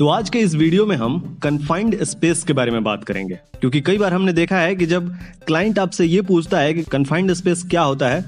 तो आज के इस वीडियो में हम कन्फाइंड स्पेस के बारे में बात करेंगे क्योंकि कई बार हमने देखा है कि जब क्लाइंट आपसे ये पूछता है कि कन्फाइंड स्पेस क्या होता है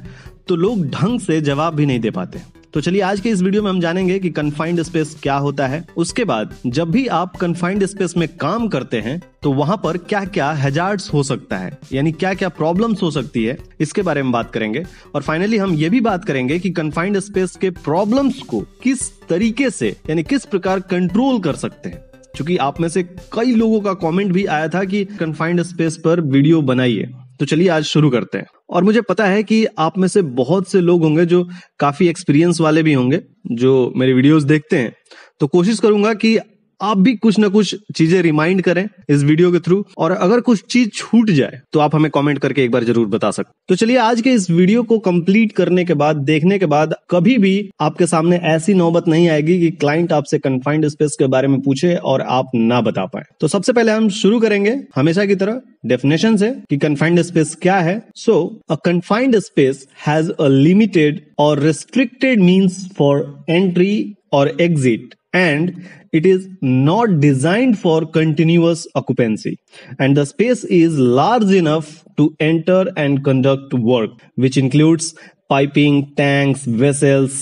तो लोग ढंग से जवाब भी नहीं दे पाते तो चलिए आज के इस वीडियो में हम जानेंगे कि कन्फाइंड स्पेस क्या होता है उसके बाद जब भी आप कन्फाइंड स्पेस में काम करते हैं तो वहां पर क्या क्या हेजार्ड्स हो सकता है यानी क्या क्या प्रॉब्लम्स हो सकती है इसके बारे में बात करेंगे और फाइनली हम ये भी बात करेंगे कि कन्फाइंड स्पेस के प्रॉब्लम्स को किस तरीके से यानी किस प्रकार कंट्रोल कर सकते हैं क्योंकि आप में से कई लोगों का कमेंट भी आया था कि कन्फाइंड स्पेस पर वीडियो बनाइए तो चलिए आज शुरू करते हैं और मुझे पता है कि आप में से बहुत से लोग होंगे जो काफी एक्सपीरियंस वाले भी होंगे जो मेरे वीडियोस देखते हैं तो कोशिश करूंगा कि आप भी कुछ ना कुछ चीजें रिमाइंड करें इस वीडियो के थ्रू और अगर कुछ चीज छूट जाए तो आप हमें कमेंट करके एक बार जरूर बता सकते तो चलिए आज के इस वीडियो को कंप्लीट करने के बाद देखने के बाद कभी भी आपके सामने ऐसी नौबत नहीं आएगी कि क्लाइंट आपसे कन्फाइंड स्पेस के बारे में पूछे और आप ना बता पाए तो सबसे पहले हम शुरू करेंगे हमेशा की तरह डेफिनेशन से कि कन्फाइंड स्पेस क्या है so a confined space has a limited और restricted means for entry or exit and it is not designed for continuous occupancy and the space is large enough to enter and conduct work which includes piping tanks vessels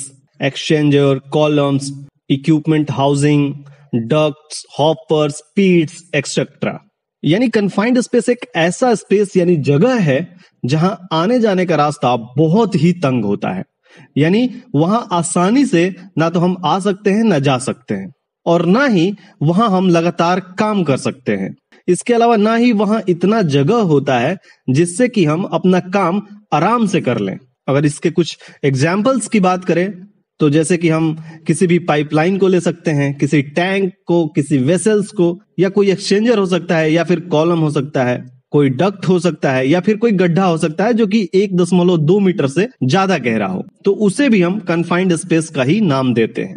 exchanger columns equipment housing ducts hoppers pits etc यानी confined space एक ऐसा space यानी जगह है जहां आने जाने का रास्ता बहुत ही तंग होता है यानी वहां आसानी से ना तो हम आ सकते हैं ना जा सकते हैं और ना ही वहां हम लगातार काम कर सकते हैं इसके अलावा ना ही वहां इतना जगह होता है जिससे कि हम अपना काम आराम से कर लें अगर इसके कुछ एग्जाम्पल्स की बात करें तो जैसे कि हम किसी भी पाइपलाइन को ले सकते हैं किसी टैंक को किसी वेसल्स को या कोई एक्सचेंजर हो सकता है या फिर कॉलम हो सकता है कोई डक्ट हो सकता है या फिर कोई गड्ढा हो सकता है जो कि एक दशमलव दो मीटर से ज्यादा गहरा हो तो उसे भी हम कन्फाइंड स्पेस का ही नाम देते हैं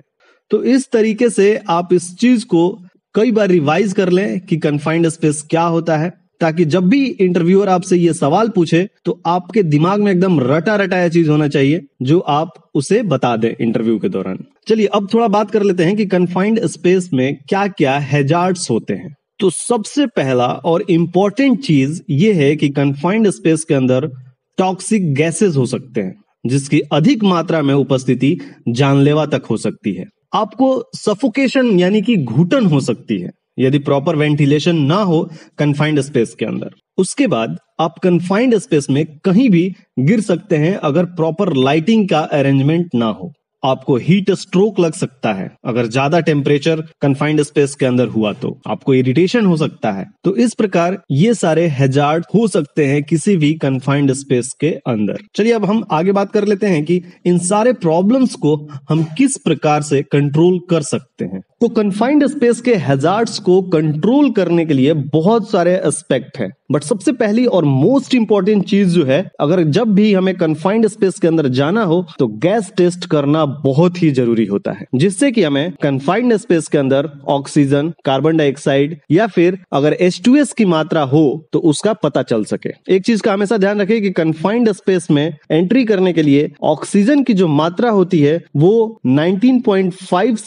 तो इस तरीके से आप इस चीज को कई बार रिवाइज कर लें कि कन्फाइंड स्पेस क्या होता है ताकि जब भी इंटरव्यूअर आपसे ये सवाल पूछे तो आपके दिमाग में एकदम रटा रटाया चीज होना चाहिए जो आप उसे बता दें इंटरव्यू के दौरान चलिए अब थोड़ा बात कर लेते हैं कि कन्फाइंड स्पेस में क्या क्या हैजार्ड्स होते हैं तो सबसे पहला और इम्पोर्टेंट चीज ये है कि कन्फाइंड स्पेस के अंदर टॉक्सिक गैसेस हो सकते हैं जिसकी अधिक मात्रा में उपस्थिति जानलेवा तक हो सकती है आपको सफोकेशन यानी कि घुटन हो सकती है यदि प्रॉपर वेंटिलेशन ना हो कन्फाइंड स्पेस के अंदर उसके बाद आप कन्फाइंड स्पेस में कहीं भी गिर सकते हैं अगर प्रॉपर लाइटिंग का अरेंजमेंट ना हो आपको हीट स्ट्रोक लग सकता है अगर ज्यादा टेम्परेचर कन्फाइंड स्पेस के अंदर हुआ तो आपको इरिटेशन हो सकता है तो इस प्रकार ये सारे हेजार्ड हो सकते हैं किसी भी कन्फाइंड स्पेस के अंदर चलिए अब हम आगे बात कर लेते हैं कि इन सारे प्रॉब्लम्स को हम किस प्रकार से कंट्रोल कर सकते हैं तो कन्फाइंड स्पेस के हैजार्ड्स को कंट्रोल करने के लिए बहुत सारे एस्पेक्ट हैं बट सबसे पहली और मोस्ट इंपॉर्टेंट चीज जो है अगर जब भी हमें कन्फाइंड स्पेस के अंदर जाना हो तो गैस टेस्ट करना बहुत ही जरूरी होता है जिससे कि हमें कन्फाइंड स्पेस के अंदर ऑक्सीजन कार्बन डाइऑक्साइड या फिर अगर एस की मात्रा हो तो उसका पता चल सके एक चीज का हमेशा ध्यान रखें कि कन्फाइंड स्पेस में एंट्री करने के लिए ऑक्सीजन की जो मात्रा होती है वो नाइनटीन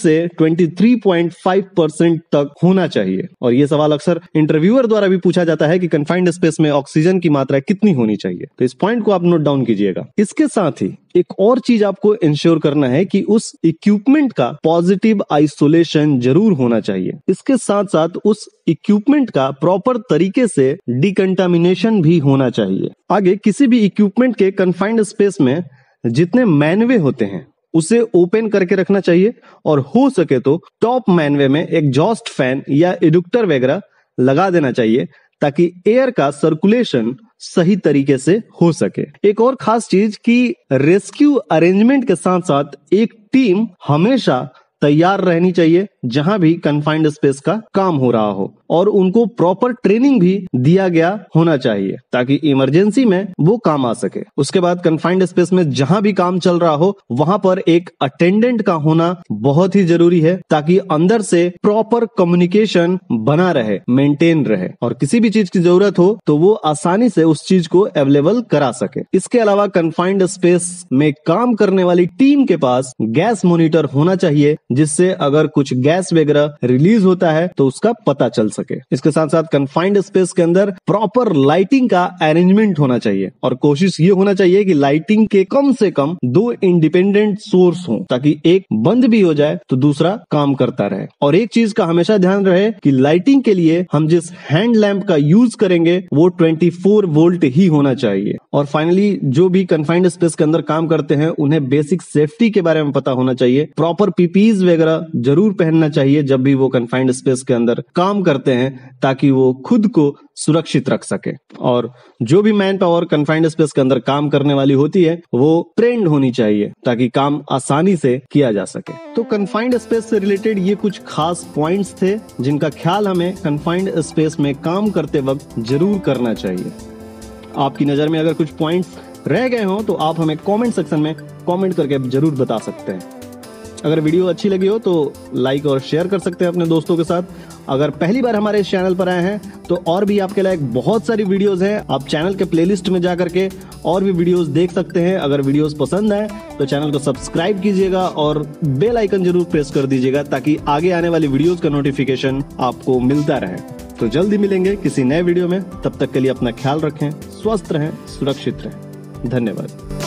से ट्वेंटी 3.5 तक होना चाहिए और ये सवाल अक्सर इंटरव्यूअर द्वारा भी पूछा जाता है कि कन्फाइंड स्पेस में ऑक्सीजन की मात्रा कितनी होनी चाहिए तो इस पॉइंट को आप नोट डाउन कीजिएगा इसके साथ ही एक और चीज आपको इंश्योर करना है कि उस इक्विपमेंट का पॉजिटिव आइसोलेशन जरूर होना चाहिए इसके साथ साथ उस इक्विपमेंट का प्रॉपर तरीके से डिकंटामिनेशन भी होना चाहिए आगे किसी भी इक्विपमेंट के कन्फाइंड स्पेस में जितने मैनवे होते हैं उसे ओपन करके रखना चाहिए और हो सके तो टॉप मैनवे में एग्जॉस्ट फैन या इडुक्टर वगैरह लगा देना चाहिए ताकि एयर का सर्कुलेशन सही तरीके से हो सके एक और खास चीज कि रेस्क्यू अरेंजमेंट के साथ साथ एक टीम हमेशा तैयार रहनी चाहिए जहां भी कन्फाइंड स्पेस का काम हो रहा हो और उनको प्रॉपर ट्रेनिंग भी दिया गया होना चाहिए ताकि इमरजेंसी में वो काम आ सके उसके बाद कन्फाइंड स्पेस में जहां भी काम चल रहा हो वहां पर एक अटेंडेंट का होना बहुत ही जरूरी है ताकि अंदर से प्रॉपर कम्युनिकेशन बना रहे मेंटेन रहे और किसी भी चीज की जरूरत हो तो वो आसानी से उस चीज को अवेलेबल करा सके इसके अलावा कन्फाइंड स्पेस में काम करने वाली टीम के पास गैस मोनिटर होना चाहिए जिससे अगर कुछ गैस वगैरह रिलीज होता है तो उसका पता चल सके इसके साथ साथ कन्फाइंड स्पेस के अंदर प्रॉपर लाइटिंग का अरेंजमेंट होना चाहिए और कोशिश ये होना चाहिए कि लाइटिंग के कम से कम दो इंडिपेंडेंट सोर्स हो ताकि एक बंद भी हो जाए तो दूसरा काम करता रहे और एक चीज का हमेशा ध्यान रहे कि लाइटिंग के लिए हम जिस हैंड लैम्प का यूज करेंगे वो 24 वोल्ट ही होना चाहिए और फाइनली जो भी कन्फाइंड स्पेस के अंदर काम करते हैं उन्हें बेसिक सेफ्टी के बारे में पता होना चाहिए प्रॉपर पीपीज जर्सीज वगैरह जरूर पहनना चाहिए जब भी वो कन्फाइंड स्पेस के अंदर काम करते हैं ताकि वो खुद को सुरक्षित रख सके और जो भी मैन पावर कन्फाइंड स्पेस के अंदर काम करने वाली होती है वो ट्रेंड होनी चाहिए ताकि काम आसानी से किया जा सके तो कन्फाइंड स्पेस से रिलेटेड ये कुछ खास पॉइंट्स थे जिनका ख्याल हमें कन्फाइंड स्पेस में काम करते वक्त जरूर करना चाहिए आपकी नजर में अगर कुछ पॉइंट्स रह गए हों तो आप हमें कमेंट सेक्शन में कमेंट करके जरूर बता सकते हैं अगर वीडियो अच्छी लगी हो तो लाइक और शेयर कर सकते हैं अपने दोस्तों के साथ अगर पहली बार हमारे इस चैनल पर आए हैं तो और भी आपके लायक बहुत सारी वीडियोस हैं आप चैनल के प्लेलिस्ट में जा करके और भी वीडियोस देख सकते हैं अगर वीडियोस पसंद आए तो चैनल को सब्सक्राइब कीजिएगा और बेल आइकन जरूर प्रेस कर दीजिएगा ताकि आगे आने वाली वीडियोज का नोटिफिकेशन आपको मिलता रहे तो जल्दी मिलेंगे किसी नए वीडियो में तब तक के लिए अपना ख्याल रखें स्वस्थ रहें सुरक्षित रहें धन्यवाद